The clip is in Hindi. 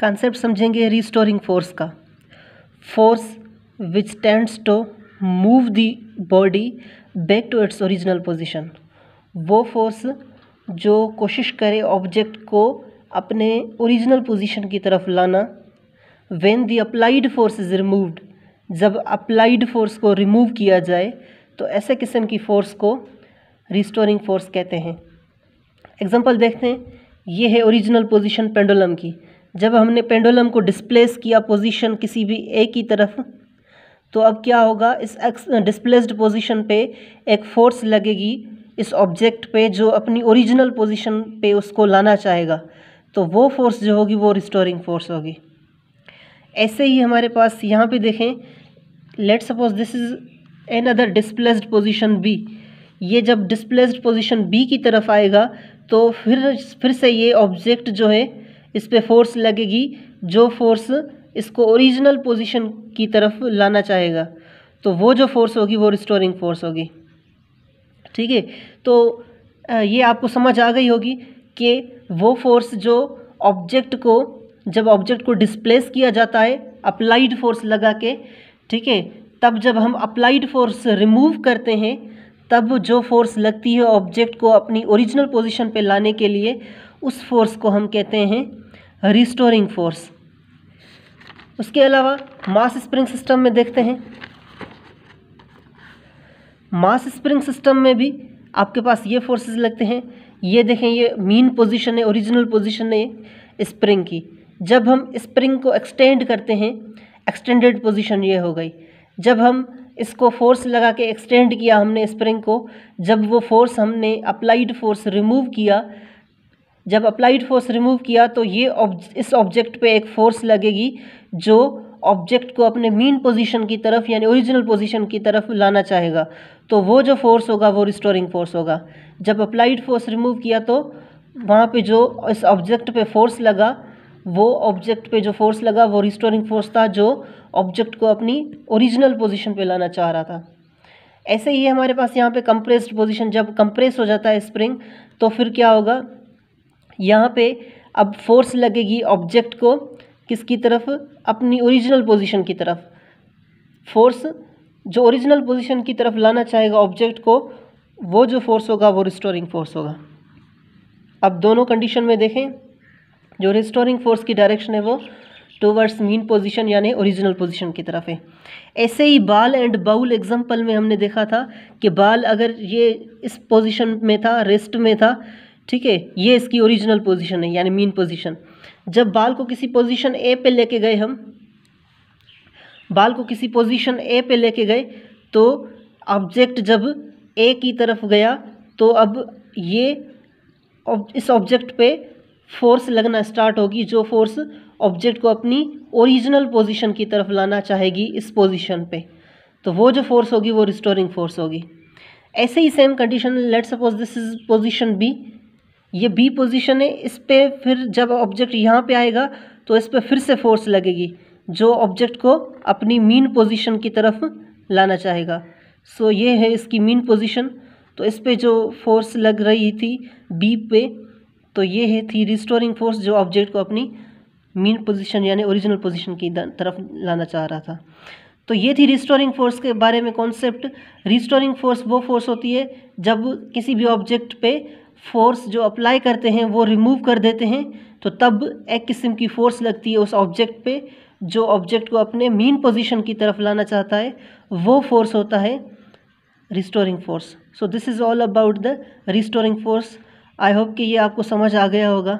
कंसेप्ट समझेंगे रिस्टोरिंग फोर्स का force which tends to move the body back to its original position वो फोर्स जो कोशिश करे ऑब्जेक्ट को अपने ओरिजिनल पोजिशन की तरफ लाना when the applied force is removed जब अप्लाइड फोर्स को रिमूव किया जाए तो ऐसे किस्म की फोर्स को रिस्टोरिंग फोर्स कहते हैं एग्जाम्पल देखते हैं ये है ओरिजिनल पोजिशन पेंडोलम की जब हमने पेंडुलम को डिस्प्लेस किया पोजीशन किसी भी ए की तरफ तो अब क्या होगा इस एक्स डिस्प्लेस्ड पोजीशन पे एक फोर्स लगेगी इस ऑब्जेक्ट पे जो अपनी ओरिजिनल पोजीशन पे उसको लाना चाहेगा तो वो फोर्स जो होगी वो रिस्टोरिंग फोर्स होगी ऐसे ही हमारे पास यहाँ पे देखें let suppose this is an other displaced position B ये जब डिस्प्लेस्ड पोजिशन बी की तरफ आएगा तो फिर फिर से ये ऑब्जेक्ट जो है इस पर फोर्स लगेगी जो फोर्स इसको ओरिजिनल पोजीशन की तरफ लाना चाहेगा तो वो जो फोर्स होगी वो रिस्टोरिंग फोर्स होगी ठीक है तो ये आपको समझ आ गई होगी कि वो फोर्स जो ऑब्जेक्ट को जब ऑब्जेक्ट को डिस्प्लेस किया जाता है अप्लाइड फोर्स लगा के ठीक है तब जब हम अप्लाइड फोर्स रिमूव करते हैं तब जो फोर्स लगती है ऑब्जेक्ट को अपनी ओरिजिनल पोजीशन पे लाने के लिए उस फोर्स को हम कहते हैं रिस्टोरिंग फोर्स उसके अलावा मास स्प्रिंग सिस्टम में देखते हैं मास स्प्रिंग सिस्टम में भी आपके पास ये फोर्सेस लगते हैं ये देखें ये मीन पोजीशन है ओरिजिनल पोजीशन है स्प्रिंग की जब हम स्प्रिंग को एक्सटेंड करते हैं एक्सटेंडेड पोजीशन ये हो गई जब हम इसको फोर्स लगा के एक्सटेंड किया हमने स्प्रिंग को जब वो फोर्स हमने अप्लाइड फोर्स रिमूव किया जब अप्लाइड फोर्स रिमूव किया तो ये इस ऑब्जेक्ट पे एक फोर्स लगेगी जो ऑब्जेक्ट को अपने मीन पोजीशन की तरफ यानी ओरिजिनल पोजीशन की तरफ लाना चाहेगा तो वो जो फोर्स होगा वो रिस्टोरिंग फोर्स होगा जब अप्लाइड फोर्स रिमूव किया तो वहाँ पे जो इस ऑब्जेक्ट पे फोर्स लगा वो ऑब्जेक्ट पे जो फोर्स लगा वो रिस्टोरिंग फोर्स था जो ऑब्जेक्ट को अपनी ओरिजिनल पोजिशन पर लाना चाह रहा था ऐसे ही हमारे पास यहाँ पर कंप्रेस्ड पोजिशन जब कंप्रेस हो जाता है स्प्रिंग तो फिर क्या होगा यहाँ पे अब फोर्स लगेगी ऑब्जेक्ट को किसकी तरफ अपनी ओरिजिनल पोजीशन की तरफ फोर्स जो ओरिजिनल पोजीशन की तरफ लाना चाहेगा ऑब्जेक्ट को वो जो फोर्स होगा वो रिस्टोरिंग फोर्स होगा अब दोनों कंडीशन में देखें जो रिस्टोरिंग फोर्स की डायरेक्शन है वो टूवर्ड्स मीन पोजीशन यानी ओरिजिनल पोजीशन की तरफ है ऐसे ही बाल एंड बाउल एग्जांपल में हमने देखा था कि बाल अगर ये इस पोजीशन में था रेस्ट में था ठीक है ये इसकी ओरिजिनल पोजीशन है यानी मीन पोजीशन जब बाल को किसी पोजीशन ए पे लेके गए हम बाल को किसी पोजीशन ए पे लेके गए तो ऑब्जेक्ट जब ए की तरफ गया तो अब ये इस ऑब्जेक्ट पे फोर्स लगना स्टार्ट होगी जो फोर्स ऑब्जेक्ट को अपनी ओरिजिनल पोजीशन की तरफ लाना चाहेगी इस पोजीशन पे तो वो जो फोर्स होगी वो रिस्टोरिंग फोर्स होगी ऐसे ही same condition let suppose this is position B ये बी पोजीशन है इस पर फिर जब ऑब्जेक्ट यहाँ पे आएगा तो इस पर फिर से फोर्स लगेगी जो ऑब्जेक्ट को अपनी मीन पोजीशन की तरफ लाना चाहेगा सो ये है इसकी मीन पोजीशन तो इस पर जो फोर्स लग रही थी बी पे तो ये है थी रिस्टोरिंग फोर्स जो ऑब्जेक्ट को अपनी मीन पोजीशन यानी ओरिजिनल पोजीशन की तरफ लाना चाह रहा था तो ये थी रिस्टोरिंग फोर्स के बारे में कॉन्सेप्ट रिस्टोरिंग फोर्स वो फोर्स होती है जब किसी भी ऑब्जेक्ट पे फ़ोर्स जो अप्लाई करते हैं वो रिमूव कर देते हैं तो तब एक किस्म की फ़ोर्स लगती है उस ऑब्जेक्ट पे जो ऑब्जेक्ट को अपने मीन पोजीशन की तरफ लाना चाहता है वो फोर्स होता है restoring force so this is all about the restoring force I hope कि ये आपको समझ आ गया होगा